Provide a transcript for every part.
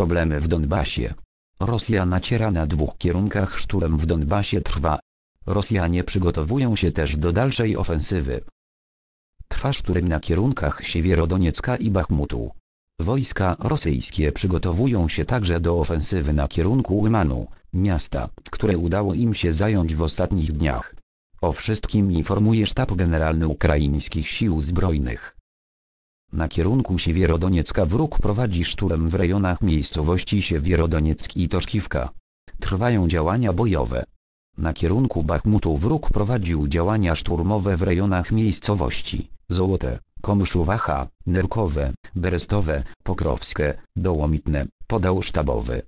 problemy w Donbasie. Rosja naciera na dwóch kierunkach szturm w Donbasie trwa. Rosjanie przygotowują się też do dalszej ofensywy. Trwa szturm na kierunkach Siewierodoniecka i Bachmutu. Wojska rosyjskie przygotowują się także do ofensywy na kierunku Umanu, miasta, które udało im się zająć w ostatnich dniach. O wszystkim informuje Sztab Generalny Ukraińskich Sił Zbrojnych. Na kierunku Siewierodoniecka wróg prowadzi szturm w rejonach miejscowości Siewierodonieck i Toszkiwka. Trwają działania bojowe. Na kierunku Bachmutu wróg prowadził działania szturmowe w rejonach miejscowości Złote, Komszuwacha, Nerkowe, Berestowe, Pokrowskie, Dołomitne, podał sztabowy.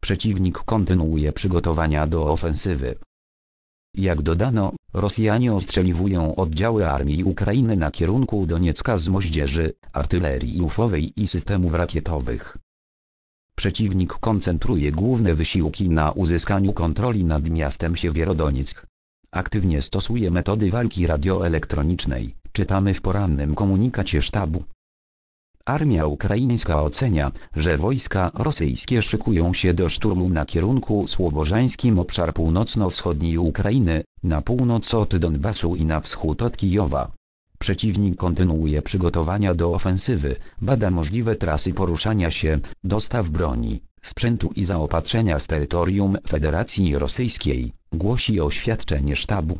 Przeciwnik kontynuuje przygotowania do ofensywy. Jak dodano, Rosjanie ostrzeliwują oddziały armii Ukrainy na kierunku Doniecka z moździerzy, artylerii ufowej i systemów rakietowych. Przeciwnik koncentruje główne wysiłki na uzyskaniu kontroli nad miastem Siewierodonieck. Aktywnie stosuje metody walki radioelektronicznej, czytamy w porannym komunikacie sztabu. Armia ukraińska ocenia, że wojska rosyjskie szykują się do szturmu na kierunku słobożańskim obszar północno-wschodniej Ukrainy, na północ od Donbasu i na wschód od Kijowa. Przeciwnik kontynuuje przygotowania do ofensywy, bada możliwe trasy poruszania się, dostaw broni, sprzętu i zaopatrzenia z terytorium Federacji Rosyjskiej, głosi oświadczenie sztabu.